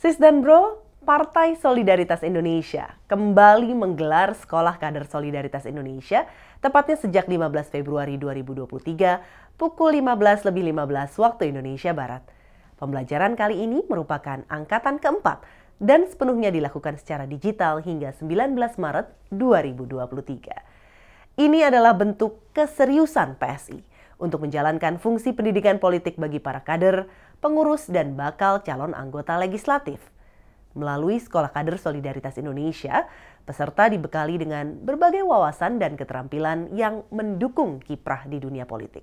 Sis dan Bro, Partai Solidaritas Indonesia kembali menggelar Sekolah Kader Solidaritas Indonesia tepatnya sejak 15 Februari 2023 pukul 15 lebih 15 waktu Indonesia Barat. Pembelajaran kali ini merupakan angkatan keempat dan sepenuhnya dilakukan secara digital hingga 19 Maret 2023. Ini adalah bentuk keseriusan PSI untuk menjalankan fungsi pendidikan politik bagi para kader, pengurus, dan bakal calon anggota legislatif. Melalui Sekolah Kader Solidaritas Indonesia, peserta dibekali dengan berbagai wawasan dan keterampilan yang mendukung kiprah di dunia politik.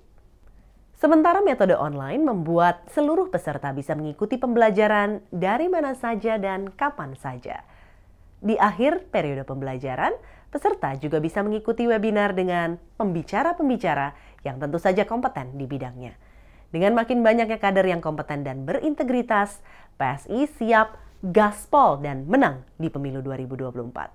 Sementara metode online membuat seluruh peserta bisa mengikuti pembelajaran dari mana saja dan kapan saja. Di akhir periode pembelajaran, peserta juga bisa mengikuti webinar dengan pembicara-pembicara yang tentu saja kompeten di bidangnya. Dengan makin banyaknya kader yang kompeten dan berintegritas, PSI siap gaspol dan menang di pemilu 2024.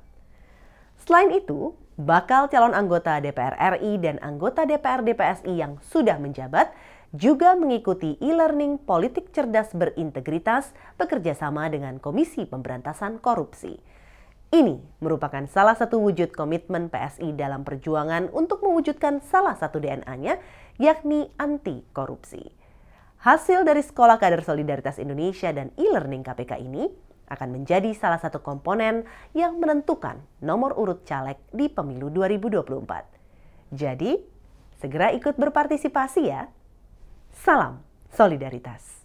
Selain itu, bakal calon anggota DPR RI dan anggota DPRD PSI yang sudah menjabat juga mengikuti e-learning politik cerdas berintegritas bekerjasama dengan Komisi Pemberantasan Korupsi. Ini merupakan salah satu wujud komitmen PSI dalam perjuangan untuk mewujudkan salah satu DNA-nya, yakni anti korupsi. Hasil dari Sekolah Kader Solidaritas Indonesia dan e-learning KPK ini akan menjadi salah satu komponen yang menentukan nomor urut caleg di pemilu 2024. Jadi, segera ikut berpartisipasi ya. Salam solidaritas.